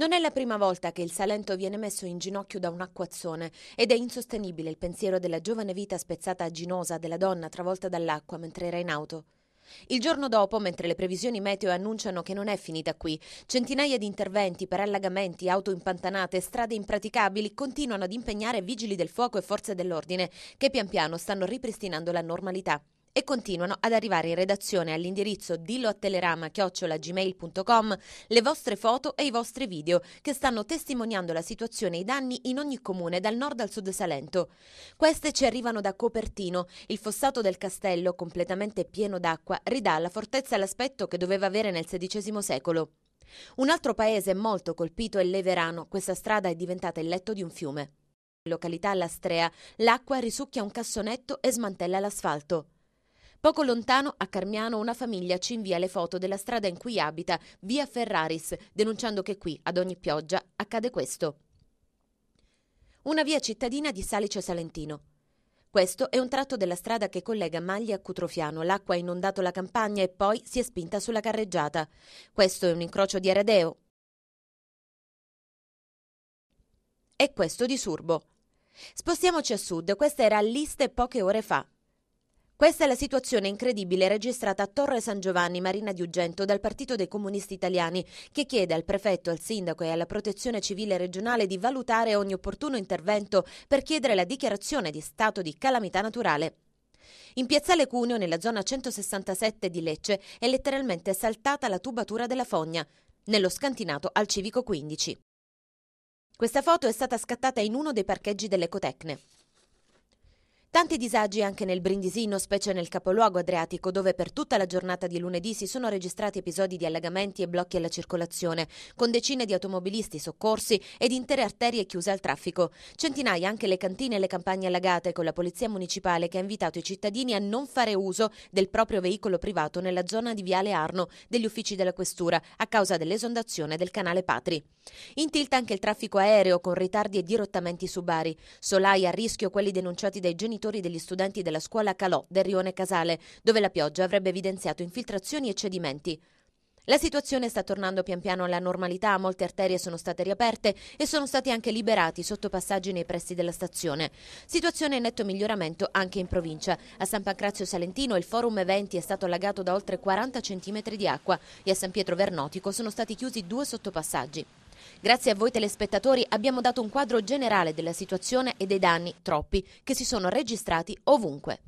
Non è la prima volta che il Salento viene messo in ginocchio da un acquazzone ed è insostenibile il pensiero della giovane vita spezzata a Ginosa della donna travolta dall'acqua mentre era in auto. Il giorno dopo, mentre le previsioni meteo annunciano che non è finita qui, centinaia di interventi per allagamenti, auto impantanate, strade impraticabili continuano ad impegnare vigili del fuoco e forze dell'ordine che pian piano stanno ripristinando la normalità e continuano ad arrivare in redazione all'indirizzo dilloattelerama.gmail.com le vostre foto e i vostri video che stanno testimoniando la situazione e i danni in ogni comune dal nord al sud Salento. Queste ci arrivano da Copertino, il fossato del castello completamente pieno d'acqua ridà alla fortezza l'aspetto che doveva avere nel XVI secolo. Un altro paese molto colpito è Leverano, questa strada è diventata il letto di un fiume. In località Lastrea, l'acqua risucchia un cassonetto e smantella l'asfalto. Poco lontano, a Carmiano, una famiglia ci invia le foto della strada in cui abita, via Ferraris, denunciando che qui, ad ogni pioggia, accade questo. Una via cittadina di Salice Salentino. Questo è un tratto della strada che collega Maglia a Cutrofiano. L'acqua ha inondato la campagna e poi si è spinta sulla carreggiata. Questo è un incrocio di Aradeo. E questo di Surbo. Spostiamoci a sud, questa era a Liste poche ore fa. Questa è la situazione incredibile registrata a Torre San Giovanni, Marina di Ugento, dal Partito dei Comunisti Italiani, che chiede al prefetto, al sindaco e alla protezione civile regionale di valutare ogni opportuno intervento per chiedere la dichiarazione di stato di calamità naturale. In piazzale Cuneo, nella zona 167 di Lecce, è letteralmente saltata la tubatura della fogna, nello scantinato al civico 15. Questa foto è stata scattata in uno dei parcheggi dell'Ecotecne. Tanti disagi anche nel Brindisino, specie nel capoluogo adriatico, dove per tutta la giornata di lunedì si sono registrati episodi di allagamenti e blocchi alla circolazione, con decine di automobilisti soccorsi ed intere arterie chiuse al traffico. Centinaia anche le cantine e le campagne allagate, con la polizia municipale che ha invitato i cittadini a non fare uso del proprio veicolo privato nella zona di Viale Arno degli uffici della Questura, a causa dell'esondazione del canale Patri. In tilt anche il traffico aereo, con ritardi e dirottamenti su Bari. Solai a rischio quelli denunciati dai genitori genitori degli studenti della scuola Calò del Rione Casale, dove la pioggia avrebbe evidenziato infiltrazioni e cedimenti. La situazione sta tornando pian piano alla normalità, molte arterie sono state riaperte e sono stati anche liberati sottopassaggi nei pressi della stazione. Situazione in netto miglioramento anche in provincia. A San Pancrazio Salentino il forum eventi è stato allagato da oltre 40 cm di acqua e a San Pietro Vernotico sono stati chiusi due sottopassaggi. Grazie a voi telespettatori abbiamo dato un quadro generale della situazione e dei danni, troppi, che si sono registrati ovunque.